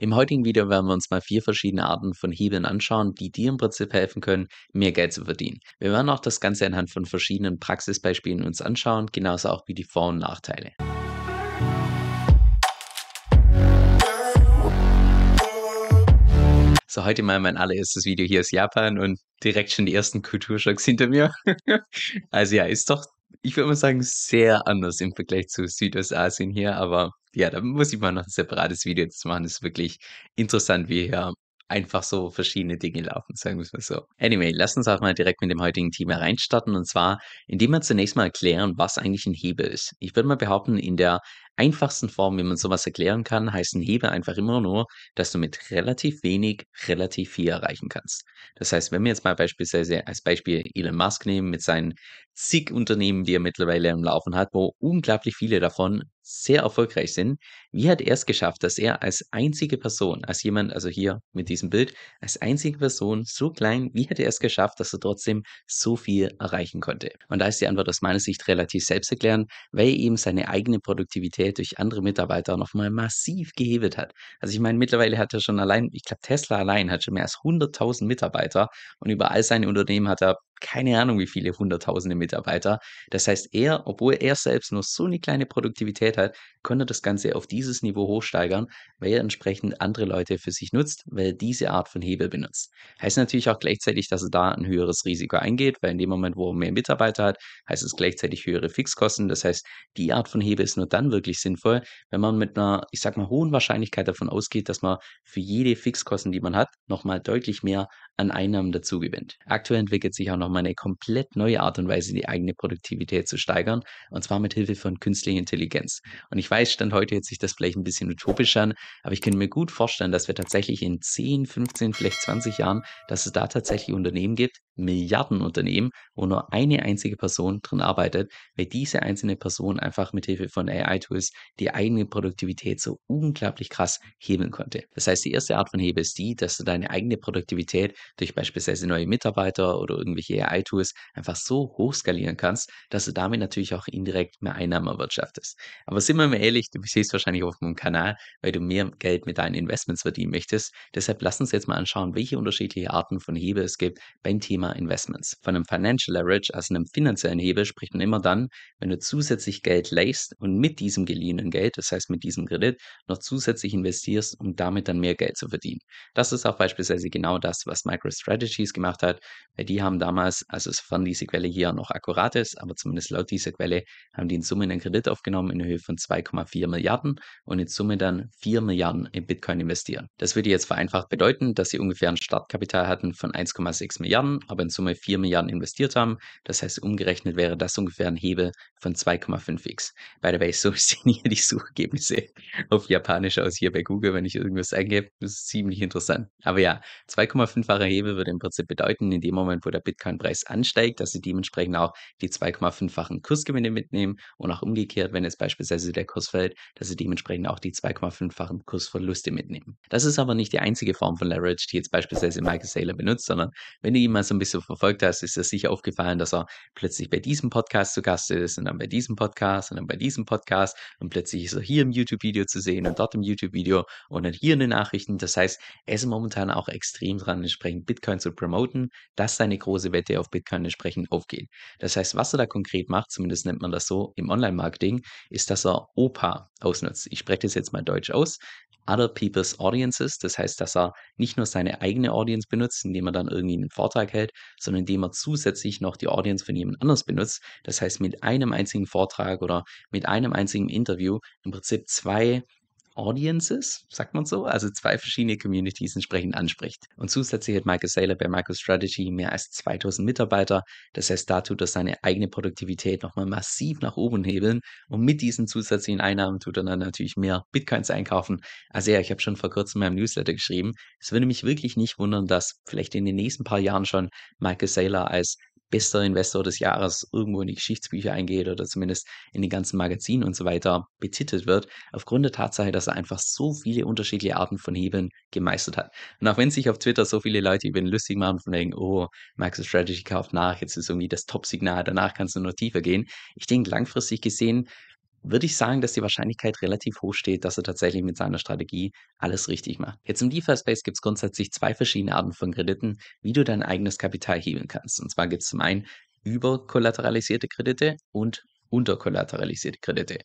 Im heutigen Video werden wir uns mal vier verschiedene Arten von Hebeln anschauen, die dir im Prinzip helfen können, mehr Geld zu verdienen. Wir werden auch das Ganze anhand von verschiedenen Praxisbeispielen uns anschauen, genauso auch wie die Vor- und Nachteile. So, heute mal mein allererstes Video hier aus Japan und direkt schon die ersten Kulturschocks hinter mir. also ja, ist doch, ich würde mal sagen, sehr anders im Vergleich zu Südostasien hier, aber ja, da muss ich mal noch ein separates Video zu machen. Das ist wirklich interessant, wie hier einfach so verschiedene Dinge laufen, sagen wir es mal so. Anyway, lass uns auch mal direkt mit dem heutigen Thema reinstarten und zwar, indem wir zunächst mal erklären, was eigentlich ein Hebel ist. Ich würde mal behaupten, in der einfachsten Form, wie man sowas erklären kann, heißt ein Hebel einfach immer nur, dass du mit relativ wenig relativ viel erreichen kannst. Das heißt, wenn wir jetzt mal beispielsweise als Beispiel Elon Musk nehmen mit seinen zig Unternehmen, die er mittlerweile am Laufen hat, wo unglaublich viele davon sehr erfolgreich sind. Wie hat er es geschafft, dass er als einzige Person, als jemand, also hier mit diesem Bild, als einzige Person so klein, wie hat er es geschafft, dass er trotzdem so viel erreichen konnte? Und da ist die Antwort aus meiner Sicht relativ selbsterklärend, weil eben seine eigene Produktivität durch andere Mitarbeiter nochmal massiv gehebelt hat. Also ich meine, mittlerweile hat er schon allein, ich glaube Tesla allein hat schon mehr als 100.000 Mitarbeiter und über all seine Unternehmen hat er keine Ahnung, wie viele hunderttausende Mitarbeiter. Das heißt, er, obwohl er selbst nur so eine kleine Produktivität hat, konnte das Ganze auf dieses Niveau hochsteigern, weil er entsprechend andere Leute für sich nutzt, weil er diese Art von Hebel benutzt. Heißt natürlich auch gleichzeitig, dass er da ein höheres Risiko eingeht, weil in dem Moment, wo er mehr Mitarbeiter hat, heißt es gleichzeitig höhere Fixkosten. Das heißt, die Art von Hebel ist nur dann wirklich sinnvoll, wenn man mit einer, ich sag mal, hohen Wahrscheinlichkeit davon ausgeht, dass man für jede Fixkosten, die man hat, nochmal deutlich mehr an Einnahmen dazu gewinnt. Aktuell entwickelt sich auch noch mal eine komplett neue Art und Weise, die eigene Produktivität zu steigern, und zwar mit Hilfe von künstlicher Intelligenz. Und ich weiß, Stand heute hört sich das vielleicht ein bisschen utopisch an, aber ich könnte mir gut vorstellen, dass wir tatsächlich in 10, 15, vielleicht 20 Jahren, dass es da tatsächlich Unternehmen gibt, Milliardenunternehmen, wo nur eine einzige Person drin arbeitet, weil diese einzelne Person einfach mit Hilfe von AI-Tools die eigene Produktivität so unglaublich krass hebeln konnte. Das heißt, die erste Art von Hebel ist die, dass du deine eigene Produktivität durch beispielsweise neue Mitarbeiter oder irgendwelche die AI-Tools einfach so hoch skalieren kannst, dass du damit natürlich auch indirekt mehr Einnahmen erwirtschaftest. Aber sind wir mal ehrlich, du siehst wahrscheinlich auf meinem Kanal, weil du mehr Geld mit deinen Investments verdienen möchtest. Deshalb lass uns jetzt mal anschauen, welche unterschiedliche Arten von Hebel es gibt beim Thema Investments. Von einem Financial Leverage, also einem finanziellen Hebel, spricht man immer dann, wenn du zusätzlich Geld leihst und mit diesem geliehenen Geld, das heißt mit diesem Kredit, noch zusätzlich investierst, um damit dann mehr Geld zu verdienen. Das ist auch beispielsweise genau das, was MicroStrategies gemacht hat, weil die haben damals damals, also sofern diese Quelle hier noch akkurat ist, aber zumindest laut dieser Quelle, haben die in Summe einen Kredit aufgenommen in Höhe von 2,4 Milliarden und in Summe dann 4 Milliarden in Bitcoin investieren. Das würde jetzt vereinfacht bedeuten, dass sie ungefähr ein Startkapital hatten von 1,6 Milliarden, aber in Summe 4 Milliarden investiert haben. Das heißt, umgerechnet wäre das ungefähr ein Hebel von 2,5x. By the way, so sehen hier die Suchergebnisse auf Japanisch aus hier bei Google, wenn ich irgendwas eingebe. Das ist ziemlich interessant. Aber ja, 25 fache Hebel würde im Prinzip bedeuten, in dem Moment, wo der Bitcoin-Preis ansteigt, dass sie dementsprechend auch die 2,5-fachen Kursgewinne mitnehmen und auch umgekehrt, wenn jetzt beispielsweise der Kurs fällt, dass sie dementsprechend auch die 2,5-fachen Kursverluste mitnehmen. Das ist aber nicht die einzige Form von Leverage, die jetzt beispielsweise Michael Saylor benutzt, sondern wenn du ihn mal so ein bisschen verfolgt hast, ist dir sicher aufgefallen, dass er plötzlich bei diesem Podcast zu Gast ist und dann bei diesem Podcast und dann bei diesem Podcast und plötzlich ist er hier im YouTube-Video zu sehen und dort im YouTube-Video und dann hier in den Nachrichten. Das heißt, er ist momentan auch extrem dran, entsprechend Bitcoin zu promoten, dass seine große Wette auf Bitcoin entsprechend aufgeht. Das heißt, was er da konkret macht, zumindest nennt man das so im Online-Marketing, ist, dass er OPA ausnutzt. Ich spreche das jetzt mal deutsch aus other people's audiences. Das heißt, dass er nicht nur seine eigene Audience benutzt, indem er dann irgendwie einen Vortrag hält, sondern indem er zusätzlich noch die Audience von jemand anders benutzt. Das heißt, mit einem einzigen Vortrag oder mit einem einzigen Interview im Prinzip zwei Audiences, sagt man so, also zwei verschiedene Communities entsprechend anspricht. Und zusätzlich hat Michael Saylor bei MicroStrategy mehr als 2000 Mitarbeiter. Das heißt, da tut er seine eigene Produktivität nochmal massiv nach oben hebeln. Und mit diesen zusätzlichen Einnahmen tut er dann natürlich mehr Bitcoins einkaufen. Also ja, ich habe schon vor kurzem in meinem Newsletter geschrieben, es würde mich wirklich nicht wundern, dass vielleicht in den nächsten paar Jahren schon Michael Saylor als bester Investor des Jahres irgendwo in die Geschichtsbücher eingeht oder zumindest in den ganzen Magazinen und so weiter betitelt wird, aufgrund der Tatsache, dass er einfach so viele unterschiedliche Arten von Hebeln gemeistert hat. Und auch wenn sich auf Twitter so viele Leute über ihn lustig machen, von wegen, oh, Maxis Strategy kauft nach, jetzt ist irgendwie das Top-Signal, danach kannst du nur tiefer gehen. Ich denke, langfristig gesehen würde ich sagen, dass die Wahrscheinlichkeit relativ hoch steht, dass er tatsächlich mit seiner Strategie alles richtig macht. Jetzt im DeFi-Space gibt es grundsätzlich zwei verschiedene Arten von Krediten, wie du dein eigenes Kapital hebeln kannst. Und zwar gibt es zum einen überkollateralisierte Kredite und unterkollateralisierte Kredite.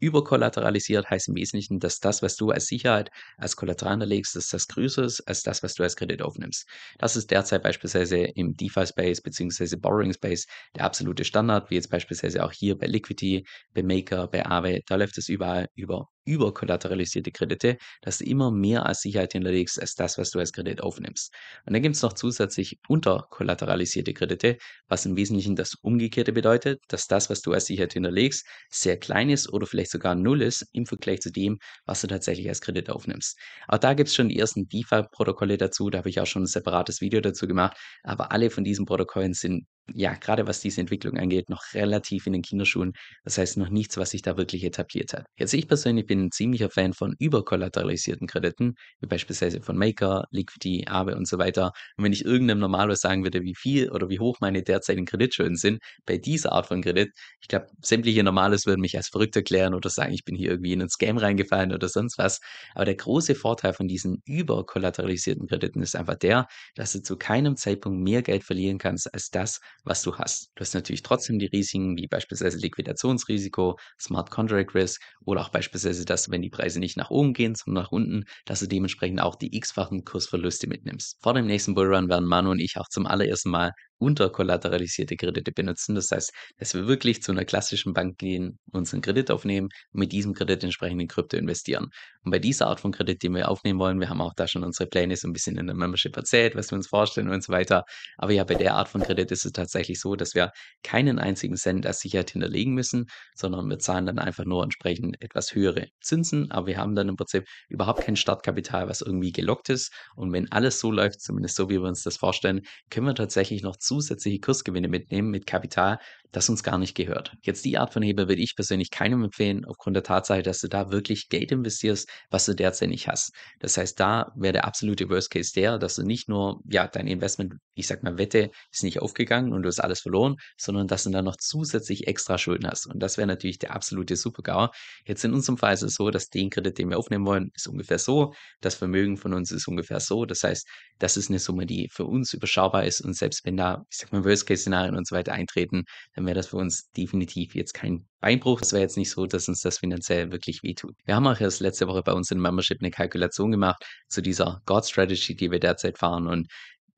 Überkollateralisiert heißt im Wesentlichen, dass das, was du als Sicherheit, als Kollateral hinterlegst, dass das größer ist als das, was du als Kredit aufnimmst. Das ist derzeit beispielsweise im DeFi-Space bzw. Borrowing-Space der absolute Standard, wie jetzt beispielsweise auch hier bei Liquidity, bei Maker, bei Aave. Da läuft es überall über überkollateralisierte Kredite, dass du immer mehr als Sicherheit hinterlegst, als das, was du als Kredit aufnimmst. Und dann gibt es noch zusätzlich unterkollateralisierte Kredite, was im Wesentlichen das Umgekehrte bedeutet, dass das, was du als Sicherheit hinterlegst, sehr klein ist oder vielleicht vielleicht sogar null ist im Vergleich zu dem, was du tatsächlich als Kredit aufnimmst. Auch da gibt es schon die ersten DeFi-Protokolle dazu, da habe ich auch schon ein separates Video dazu gemacht, aber alle von diesen Protokollen sind ja, gerade was diese Entwicklung angeht, noch relativ in den Kinderschuhen. Das heißt noch nichts, was sich da wirklich etabliert hat. Jetzt also ich persönlich bin ein ziemlicher Fan von überkollateralisierten Krediten, wie beispielsweise von Maker, Liquidity, Aave und so weiter. Und wenn ich irgendeinem Normalo sagen würde, wie viel oder wie hoch meine derzeitigen Kreditschulden sind, bei dieser Art von Kredit, ich glaube, sämtliche Normales würden mich als verrückt erklären oder sagen, ich bin hier irgendwie in ein Scam reingefallen oder sonst was. Aber der große Vorteil von diesen überkollateralisierten Krediten ist einfach der, dass du zu keinem Zeitpunkt mehr Geld verlieren kannst als das, was du hast. Du hast natürlich trotzdem die Risiken, wie beispielsweise Liquidationsrisiko, Smart Contract Risk oder auch beispielsweise, dass wenn die Preise nicht nach oben gehen, sondern nach unten, dass du dementsprechend auch die x-fachen Kursverluste mitnimmst. Vor dem nächsten Bullrun werden Manu und ich auch zum allerersten Mal unterkollateralisierte Kredite benutzen. Das heißt, dass wir wirklich zu einer klassischen Bank gehen, unseren Kredit aufnehmen und mit diesem Kredit entsprechend in Krypto investieren. Und bei dieser Art von Kredit, den wir aufnehmen wollen, wir haben auch da schon unsere Pläne so ein bisschen in der Membership erzählt, was wir uns vorstellen und so weiter. Aber ja, bei der Art von Kredit ist es tatsächlich so, dass wir keinen einzigen Cent als Sicherheit hinterlegen müssen, sondern wir zahlen dann einfach nur entsprechend etwas höhere Zinsen. Aber wir haben dann im Prinzip überhaupt kein Startkapital, was irgendwie gelockt ist. Und wenn alles so läuft, zumindest so wie wir uns das vorstellen, können wir tatsächlich noch zusätzliche Kursgewinne mitnehmen mit Kapital, das uns gar nicht gehört. Jetzt die Art von Hebel würde ich persönlich keinem empfehlen, aufgrund der Tatsache, dass du da wirklich Geld investierst, was du derzeit nicht hast. Das heißt, da wäre der absolute Worst Case der, dass du nicht nur, ja, dein Investment, ich sag mal, Wette ist nicht aufgegangen und du hast alles verloren, sondern dass du dann noch zusätzlich extra Schulden hast. Und das wäre natürlich der absolute Supergauer. Jetzt in unserem Fall ist es so, dass den Kredit, den wir aufnehmen wollen, ist ungefähr so. Das Vermögen von uns ist ungefähr so. Das heißt, das ist eine Summe, die für uns überschaubar ist. Und selbst wenn da, ich sag mal, Worst Case Szenarien und so weiter eintreten, dann wäre das für uns definitiv jetzt kein Beinbruch. Es wäre jetzt nicht so, dass uns das finanziell wirklich wehtut. Wir haben auch erst letzte Woche bei uns in Membership eine Kalkulation gemacht zu dieser God Strategy, die wir derzeit fahren und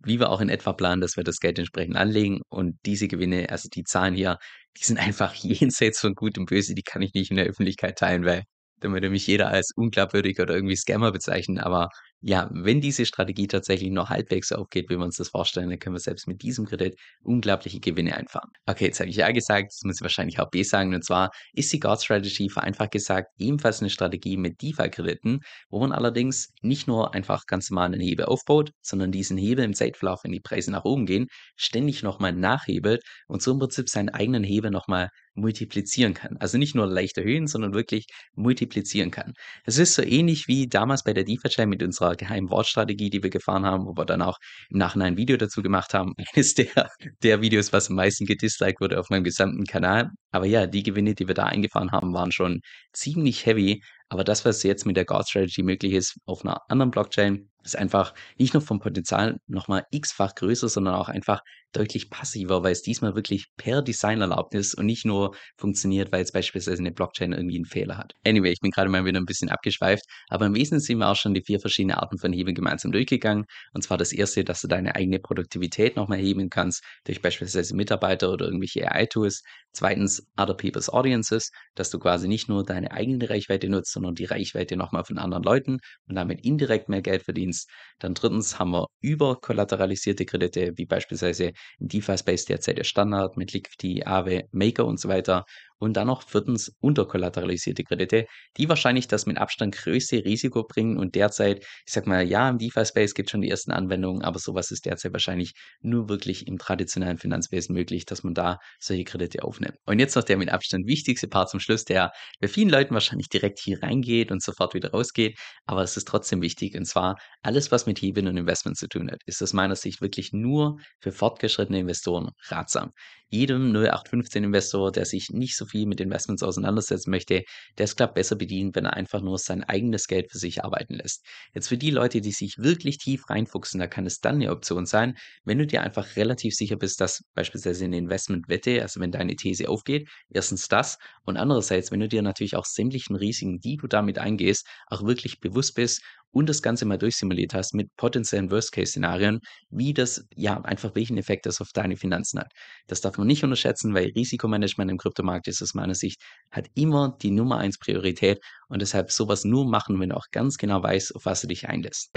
wie wir auch in etwa planen, dass wir das Geld entsprechend anlegen und diese Gewinne, also die Zahlen hier, die sind einfach jenseits von Gut und Böse, die kann ich nicht in der Öffentlichkeit teilen, weil dann würde mich jeder als unglaubwürdig oder irgendwie Scammer bezeichnen. Aber ja, wenn diese Strategie tatsächlich noch halbwegs so aufgeht, wie wir uns das vorstellen, dann können wir selbst mit diesem Kredit unglaubliche Gewinne einfahren. Okay, jetzt habe ich ja gesagt, das muss ich wahrscheinlich auch B sagen. Und zwar ist die guard Strategy vereinfacht gesagt ebenfalls eine Strategie mit DeFi-Krediten, wo man allerdings nicht nur einfach ganz normal einen Hebel aufbaut, sondern diesen Hebel im Zeitverlauf, wenn die Preise nach oben gehen, ständig nochmal nachhebelt und so im Prinzip seinen eigenen Hebel nochmal multiplizieren kann. Also nicht nur leicht erhöhen, sondern wirklich multiplizieren kann. Es ist so ähnlich wie damals bei der DeFi-Chain mit unserer geheimen Wortstrategie, die wir gefahren haben, wo wir dann auch im Nachhinein ein Video dazu gemacht haben. Eines der, der Videos, was am meisten gedisliked wurde auf meinem gesamten Kanal. Aber ja, die Gewinne, die wir da eingefahren haben, waren schon ziemlich heavy. Aber das, was jetzt mit der guard Strategy möglich ist auf einer anderen Blockchain, ist einfach nicht nur vom Potenzial nochmal x-fach größer, sondern auch einfach deutlich passiver, weil es diesmal wirklich per Designerlaubnis und nicht nur funktioniert, weil es beispielsweise eine Blockchain irgendwie einen Fehler hat. Anyway, ich bin gerade mal wieder ein bisschen abgeschweift, aber im Wesentlichen sind wir auch schon die vier verschiedenen Arten von Hebel gemeinsam durchgegangen. Und zwar das erste, dass du deine eigene Produktivität nochmal heben kannst, durch beispielsweise Mitarbeiter oder irgendwelche AI-Tools. Zweitens, Other People's Audiences, dass du quasi nicht nur deine eigene Reichweite nutzt, sondern die Reichweite nochmal von anderen Leuten und damit indirekt mehr Geld verdienst. Dann drittens haben wir überkollateralisierte Kredite, wie beispielsweise DeFi Space derzeit der Standard mit Liquidity, Aave, Maker und so weiter. Und dann noch viertens unterkollateralisierte Kredite, die wahrscheinlich das mit Abstand größte Risiko bringen und derzeit, ich sag mal, ja, im DeFi-Space gibt es schon die ersten Anwendungen, aber sowas ist derzeit wahrscheinlich nur wirklich im traditionellen Finanzwesen möglich, dass man da solche Kredite aufnimmt. Und jetzt noch der mit Abstand wichtigste Part zum Schluss, der bei vielen Leuten wahrscheinlich direkt hier reingeht und sofort wieder rausgeht, aber es ist trotzdem wichtig und zwar alles, was mit Hebeln und Investments zu tun hat, ist aus meiner Sicht wirklich nur für fortgeschrittene Investoren ratsam jedem 0815-Investor, der sich nicht so viel mit Investments auseinandersetzen möchte, der ist klar besser bedient, wenn er einfach nur sein eigenes Geld für sich arbeiten lässt. Jetzt für die Leute, die sich wirklich tief reinfuchsen, da kann es dann eine Option sein, wenn du dir einfach relativ sicher bist, dass beispielsweise eine Investmentwette, also wenn deine These aufgeht, erstens das und andererseits, wenn du dir natürlich auch sämtlichen Risiken, die du damit eingehst, auch wirklich bewusst bist und das Ganze mal durchsimuliert hast mit potenziellen Worst-Case-Szenarien, wie das, ja, einfach welchen Effekt das auf deine Finanzen hat. Das darf man nicht unterschätzen, weil Risikomanagement im Kryptomarkt ist aus meiner Sicht, hat immer die Nummer eins Priorität und deshalb sowas nur machen, wenn du auch ganz genau weißt, auf was du dich einlässt.